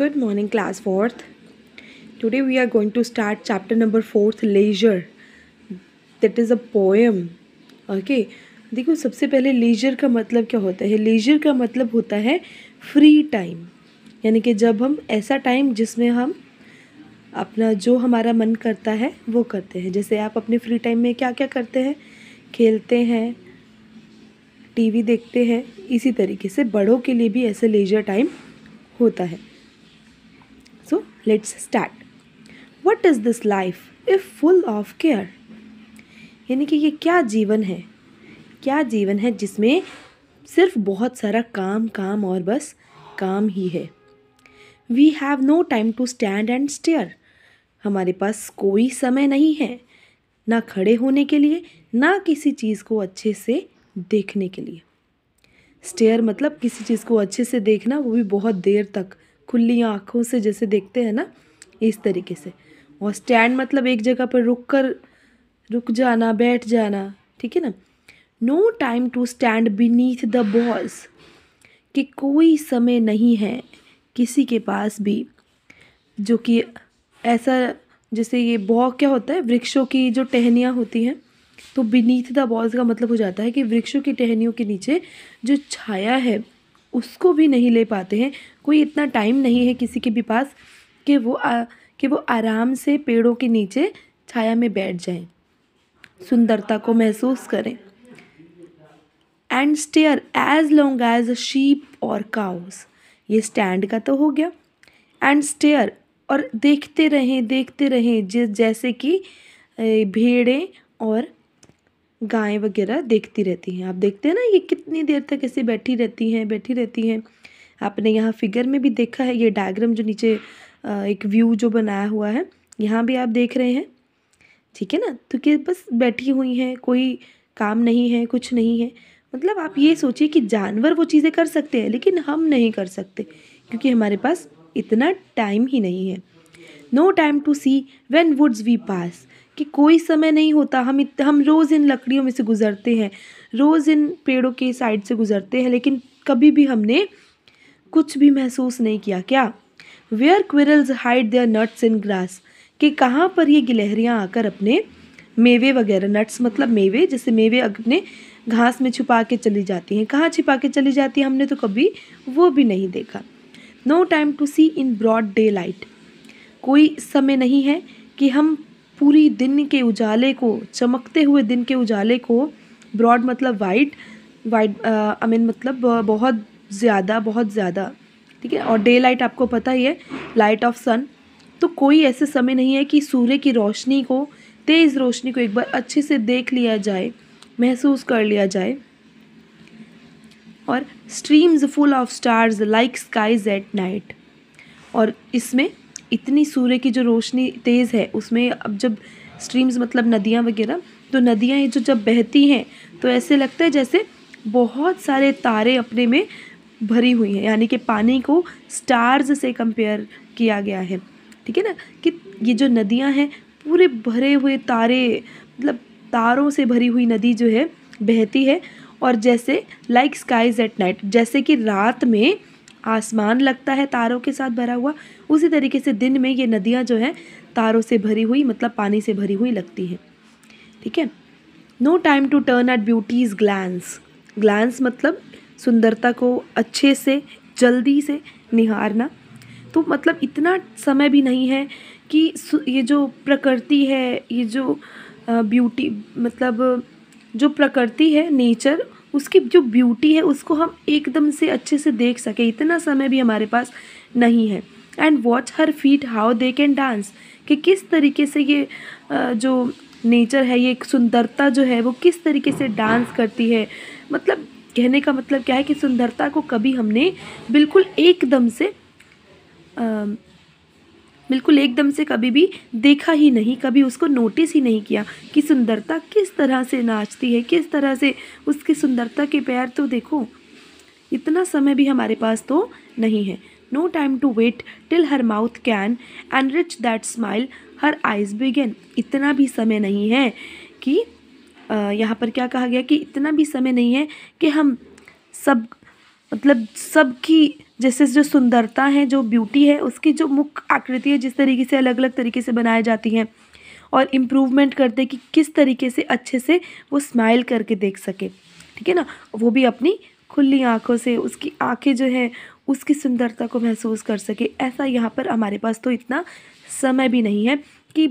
good morning class fourth today we are going to start chapter number fourth leisure that is a poem okay देखो सबसे पहले laser का मतलब क्या होता है लेजर का मतलब होता है फ्री टाइम यानी कि जब हम ऐसा टाइम जिसमें हम अपना जो हमारा मन करता है वो करते हैं जैसे आप अपने फ्री टाइम में क्या क्या करते हैं खेलते हैं टीवी देखते हैं इसी तरीके से बड़ों के लिए भी ऐसे लेजर टाइम होता है let's start what is this life if full of care यानी कि ये क्या जीवन है क्या जीवन है जिसमें सिर्फ बहुत सारा काम काम और बस काम ही है we have no time to stand and stare हमारे पास कोई समय नहीं है ना खड़े होने के लिए ना किसी चीज़ को अच्छे से देखने के लिए स्टेयर मतलब किसी चीज़ को अच्छे से देखना वो भी बहुत देर तक खुली आँखों से जैसे देखते हैं ना इस तरीके से और स्टैंड मतलब एक जगह पर रुक कर रुक जाना बैठ जाना ठीक है ना no time to stand beneath the boughs कि कोई समय नहीं है किसी के पास भी जो कि ऐसा जैसे ये बॉ क्या होता है वृक्षों की जो टहनियाँ होती हैं तो बीनीथ द बॉस का मतलब हो जाता है कि वृक्षों की टहनियों के नीचे जो छाया है उसको भी नहीं ले पाते हैं कोई इतना टाइम नहीं है किसी के भी पास कि वो आ, कि वो आराम से पेड़ों के नीचे छाया में बैठ जाएं सुंदरता को महसूस करें and stare as long as a sheep और काउस ये स्टैंड का तो हो गया एंड स्टेयर और देखते रहें देखते रहें जिस जैसे कि भेड़ें और गायें वगैरह देखती रहती हैं आप देखते हैं ना ये कितनी देर तक ऐसे बैठी रहती हैं बैठी रहती हैं आपने यहाँ फिगर में भी देखा है ये डायग्राम जो नीचे एक व्यू जो बनाया हुआ है यहाँ भी आप देख रहे हैं ठीक है ना तो कि बस बैठी हुई हैं कोई काम नहीं है कुछ नहीं है मतलब आप ये सोचिए कि जानवर वो चीज़ें कर सकते हैं लेकिन हम नहीं कर सकते क्योंकि हमारे पास इतना टाइम ही नहीं है no time to see when woods we pass कि कोई समय नहीं होता हम इत हम रोज़ इन लकड़ियों में से गुज़रते हैं रोज़ इन पेड़ों के साइड से गुज़रते हैं लेकिन कभी भी हमने कुछ भी महसूस नहीं किया क्या where squirrels hide their nuts in grass कि कहाँ पर ये गिलहरियाँ आकर अपने मेवे वगैरह नट्स मतलब मेवे जैसे मेवे अपने घास में छुपा के चली जाती हैं कहाँ छिपा के चली जाती हैं हमने तो कभी वो भी नहीं देखा no time to see in broad daylight कोई समय नहीं है कि हम पूरी दिन के उजाले को चमकते हुए दिन के उजाले को ब्रॉड मतलब वाइट वाइट आई मीन मतलब बहुत ज़्यादा बहुत ज़्यादा ठीक है और डे लाइट आपको पता ही है लाइट ऑफ सन तो कोई ऐसे समय नहीं है कि सूर्य की रोशनी को तेज़ रोशनी को एक बार अच्छे से देख लिया जाए महसूस कर लिया जाए और streams full of stars like skies at night और इसमें इतनी सूर्य की जो रोशनी तेज़ है उसमें अब जब स्ट्रीम्स मतलब नदियाँ वगैरह तो नदियाँ जो जब बहती हैं तो ऐसे लगता है जैसे बहुत सारे तारे अपने में भरी हुई हैं यानी कि पानी को स्टार्स से कंपेयर किया गया है ठीक है ना कि ये जो नदियाँ हैं पूरे भरे हुए तारे मतलब तारों से भरी हुई नदी जो है बहती है और जैसे लाइक स्काईज एट नाइट जैसे कि रात में आसमान लगता है तारों के साथ भरा हुआ उसी तरीके से दिन में ये नदियाँ जो हैं तारों से भरी हुई मतलब पानी से भरी हुई लगती हैं ठीक है no time to turn at beauty's glance glance मतलब सुंदरता को अच्छे से जल्दी से निहारना तो मतलब इतना समय भी नहीं है कि ये जो प्रकृति है ये जो ब्यूटी मतलब जो प्रकृति है नेचर उसकी जो ब्यूटी है उसको हम एकदम से अच्छे से देख सके इतना समय भी हमारे पास नहीं है and watch her feet how they can dance कि किस तरीके से ये जो नेचर है ये सुंदरता जो है वो किस तरीके से डांस करती है मतलब कहने का मतलब क्या है कि सुंदरता को कभी हमने बिल्कुल एकदम से आ, बिल्कुल एकदम से कभी भी देखा ही नहीं कभी उसको नोटिस ही नहीं किया कि सुंदरता किस तरह से नाचती है किस तरह से उसकी सुंदरता के पैर तो देखो इतना समय भी हमारे पास तो नहीं है no time to wait till her mouth can and rich that smile her eyes began इतना भी समय नहीं है कि यहाँ पर क्या कहा गया कि इतना भी समय नहीं है कि हम सब मतलब सबकी जैसे जो सुंदरता है जो ब्यूटी है उसकी जो मुख्य आकृति है जिस तरीके से अलग अलग तरीके से बनाई जाती हैं और इम्प्रूवमेंट करते कि किस तरीके से अच्छे से वो स्माइल करके देख सके ठीक है ना वो भी अपनी खुली आँखों से उसकी आँखें जो है उसकी सुंदरता को महसूस कर सके ऐसा यहाँ पर हमारे पास तो इतना समय भी नहीं है कि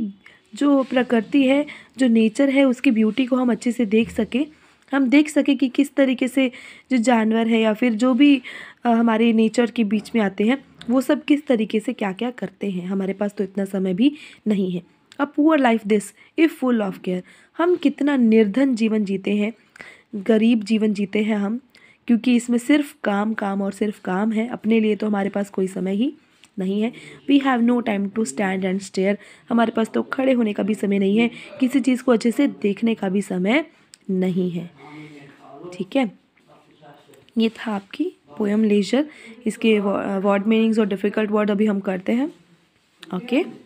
जो प्रकृति है जो नेचर है उसकी ब्यूटी को हम अच्छे से देख सकें हम देख सकें कि किस तरीके से जो जानवर है या फिर जो भी हमारे नेचर के बीच में आते हैं वो सब किस तरीके से क्या क्या करते हैं हमारे पास तो इतना समय भी नहीं है a poor life this if full of care हम कितना निर्धन जीवन जीते हैं गरीब जीवन जीते हैं हम क्योंकि इसमें सिर्फ काम काम और सिर्फ काम है अपने लिए तो हमारे पास कोई समय ही नहीं है we have no time to stand and stare हमारे पास तो खड़े होने का भी समय नहीं है किसी चीज़ को अच्छे से देखने का भी समय नहीं है ठीक है ये था आपकी पोएम लेजर इसके वर्ड मीनिंग्स और डिफ़िकल्ट वर्ड अभी हम करते हैं ओके okay?